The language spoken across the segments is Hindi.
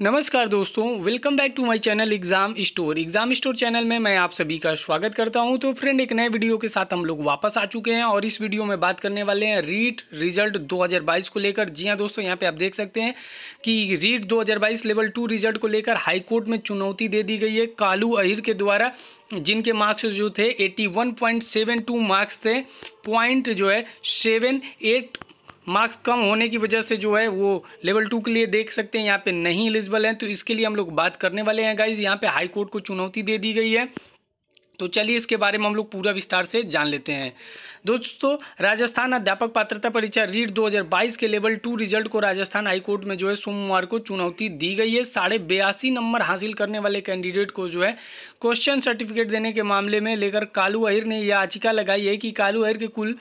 नमस्कार दोस्तों welcome back to my channel exam store exam store channel में मैं आप सभी का स्वागत करता हूं तो फ्रेंड एक नए वीडियो के साथ हम लोग वापस आ चुके हैं और इस वीडियो में बात करने वाले हैं रीट रिजल्ट 2022 को लेकर जी हां दोस्तों यहां पे आप देख सकते हैं कि रीट 2022 लेवल टू रिजल्ट को लेकर हाईकोर्ट में चुनौती दे दी गई है कालू अहिर के द्वारा जिनके मार्क्स जो थे एट्टी मार्क्स थे पॉइंट जो है सेवन एट मार्क्स कम होने की वजह से जो है वो लेवल टू के लिए देख सकते हैं यहाँ पे नहीं एलिजिबल हैं तो इसके लिए हम लोग बात करने वाले हैं गाइज यहाँ पे हाई कोर्ट को चुनौती दे दी गई है तो चलिए इसके बारे में हम लोग पूरा विस्तार से जान लेते हैं दोस्तों राजस्थान अध्यापक पात्रता परीक्षा रीट 2022 के लेवल टू रिजल्ट को राजस्थान हाईकोर्ट में जो है सोमवार को चुनौती दी गई है साढ़े बयासी नंबर हासिल करने वाले कैंडिडेट को जो है क्वेश्चन सर्टिफिकेट देने के मामले में लेकर कालू अहिर ने यह याचिका लगाई है कि कालू अहिर के कुल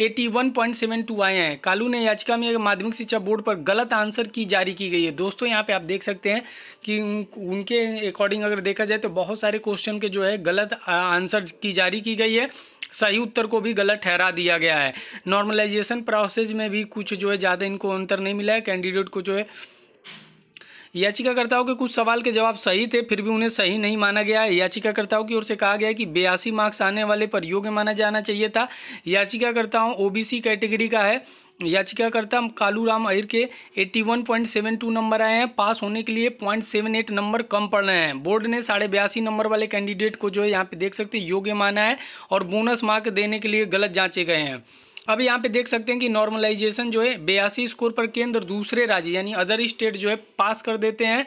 81.72 आए हैं कालू ने याचिका में माध्यमिक शिक्षा बोर्ड पर गलत आंसर की जारी की गई है दोस्तों यहाँ पे आप देख सकते हैं कि उनके अकॉर्डिंग अगर देखा जाए तो बहुत सारे क्वेश्चन के जो है गलत आंसर की जारी की गई है सही उत्तर को भी गलत ठहरा दिया गया है नॉर्मलाइजेशन प्रोसेस में भी कुछ जो है ज़्यादा इनको अंतर नहीं मिला है कैंडिडेट को जो है याचिकाकर्ताओं के कुछ सवाल के जवाब सही थे फिर भी उन्हें सही नहीं माना गया है याचिकाकर्ताओं की ओर से कहा गया कि बयासी मार्क्स आने वाले पर योग्य माना जाना चाहिए था याचिकाकर्ताओं ओबीसी कैटेगरी का है याचिकाकर्ता कालू राम अहिर के 81.72 नंबर आए हैं पास होने के लिए 0.78 नंबर कम पड़ रहे हैं बोर्ड ने साढ़े बयासी नंबर वाले कैंडिडेट को जो है यहाँ पे देख सकते योग्य माना है और बोनस मार्क देने के लिए गलत जांचे गए हैं अब यहाँ पे देख सकते हैं कि नॉर्मलाइजेशन जो है बयासी स्कोर पर केंद्र दूसरे राज्य यानी अदर स्टेट जो है पास कर देते हैं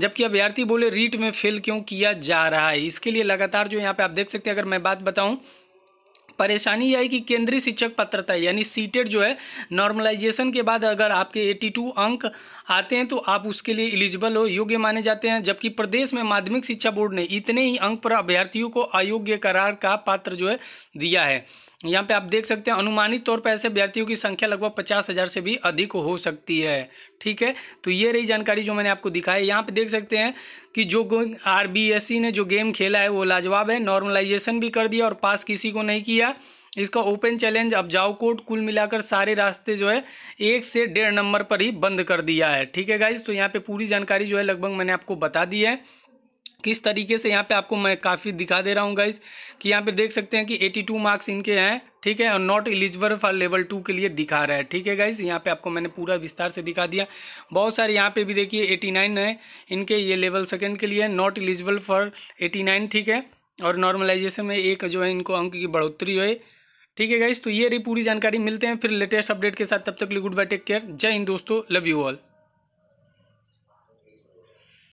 जबकि अभ्यर्थी बोले रीट में फेल क्यों किया जा रहा है इसके लिए लगातार जो यहाँ पे आप देख सकते हैं अगर मैं बात बताऊँ परेशानी यह है कि केंद्रीय शिक्षक पत्रता यानी सीटेड जो है नॉर्मलाइजेशन के बाद अगर आपके 82 अंक आते हैं तो आप उसके लिए एलिजिबल हो योग्य माने जाते हैं जबकि प्रदेश में माध्यमिक शिक्षा बोर्ड ने इतने ही अंक पर अभ्यर्थियों को अयोग्य करार का पात्र जो है दिया है यहाँ पे आप देख सकते हैं अनुमानित तौर पर ऐसे अभ्यर्थियों की संख्या लगभग पचास हज़ार से भी अधिक हो सकती है ठीक है तो ये रही जानकारी जो मैंने आपको दिखाई यहाँ पे देख सकते हैं कि जो आर e ने जो गेम खेला है वो लाजवाब है नॉर्मलाइजेशन भी कर दिया और पास किसी को नहीं किया इसका ओपन चैलेंज अब जाओ कोर्ट कुल मिलाकर सारे रास्ते जो है एक से डेढ़ नंबर पर ही बंद कर दिया है है ठीक है गाइज तो यहाँ पे पूरी जानकारी जो है लगभग मैंने आपको बता दी है किस तरीके से यहाँ पे आपको मैं काफ़ी दिखा दे रहा हूँ गाइज कि यहाँ पे देख सकते हैं कि 82 मार्क्स इनके हैं ठीक है और not eligible for level two के लिए दिखा रहा है ठीक है गाइज यहाँ पे आपको मैंने पूरा विस्तार से दिखा दिया बहुत सारे यहाँ पे भी देखिए 89 है इनके ये लेवल सेकेंड के लिए नॉट एलिजिबल फॉर एटी ठीक है और नॉर्मलाइजेशन में एक जो है इनको अंक की बढ़ोतरी हुई ठीक है गाइज तो ये रही पूरी जानकारी मिलते हैं फिर लेटेस्ट अपडेट के साथ तब तक लिए गुड बाय टेक केयर जय हिंद दोस्तों लव यू ऑल